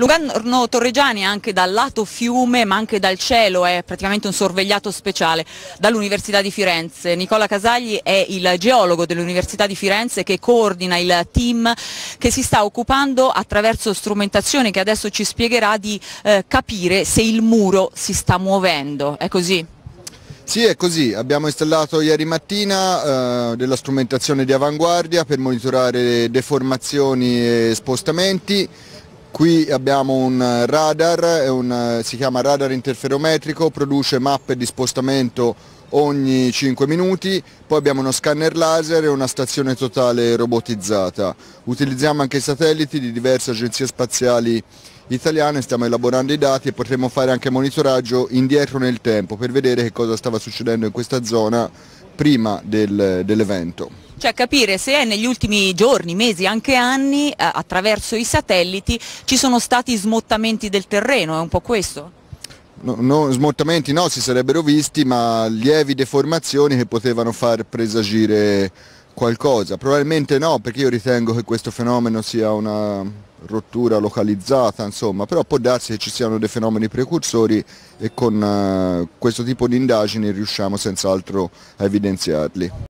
Lugano Torreggiani anche dal lato fiume ma anche dal cielo è praticamente un sorvegliato speciale dall'Università di Firenze. Nicola Casagli è il geologo dell'Università di Firenze che coordina il team che si sta occupando attraverso strumentazione che adesso ci spiegherà di eh, capire se il muro si sta muovendo. È così? Sì, è così. Abbiamo installato ieri mattina eh, della strumentazione di avanguardia per monitorare deformazioni e spostamenti Qui abbiamo un radar, un, si chiama radar interferometrico, produce mappe di spostamento ogni 5 minuti, poi abbiamo uno scanner laser e una stazione totale robotizzata. Utilizziamo anche i satelliti di diverse agenzie spaziali italiane, stiamo elaborando i dati e potremo fare anche monitoraggio indietro nel tempo per vedere che cosa stava succedendo in questa zona prima del, dell'evento. Cioè capire se è negli ultimi giorni, mesi, anche anni, eh, attraverso i satelliti, ci sono stati smottamenti del terreno, è un po' questo? No, no, smottamenti no, si sarebbero visti, ma lievi deformazioni che potevano far presagire qualcosa? Probabilmente no, perché io ritengo che questo fenomeno sia una rottura localizzata, insomma, però può darsi che ci siano dei fenomeni precursori e con uh, questo tipo di indagini riusciamo senz'altro a evidenziarli.